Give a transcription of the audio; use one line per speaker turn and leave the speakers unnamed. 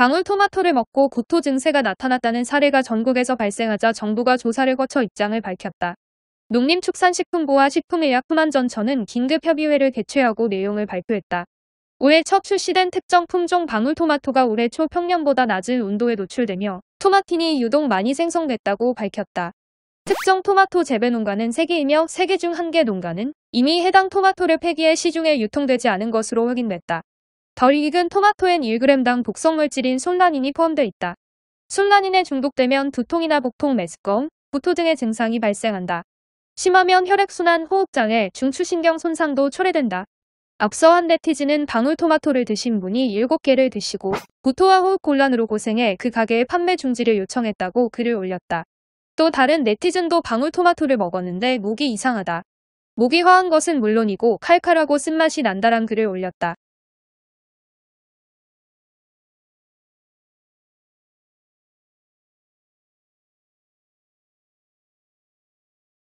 방울토마토를 먹고 구토 증세가 나타났다는 사례가 전국에서 발생하자 정부가 조사를 거쳐 입장을 밝혔다. 농림축산식품부와 식품의약품안전처는 긴급협의회를 개최하고 내용을 발표했다. 올해 첫 출시된 특정 품종 방울토마토가 올해 초 평년보다 낮은 온도에 노출되며 토마틴이 유독 많이 생성됐다고 밝혔다. 특정 토마토 재배 농가는 3개이며 3개 중 1개 농가는 이미 해당 토마토를 폐기해 시중에 유통되지 않은 것으로 확인됐다. 덜 익은 토마토엔 1g당 독성물질인 솔라닌이 포함되어 있다. 솔라닌에 중독되면 두통이나 복통, 메스꺼움, 구토 등의 증상이 발생한다. 심하면 혈액순환, 호흡장애, 중추신경 손상도 초래된다. 앞서한 네티즌은 방울토마토를 드신 분이 7개를 드시고 구토와 호흡곤란으로 고생해 그 가게에 판매 중지를 요청했다고 글을 올렸다. 또 다른 네티즌도 방울토마토를 먹었는데 목이 이상하다. 목이 화한 것은 물론이고 칼칼하고
쓴맛이 난다란 글을 올렸다.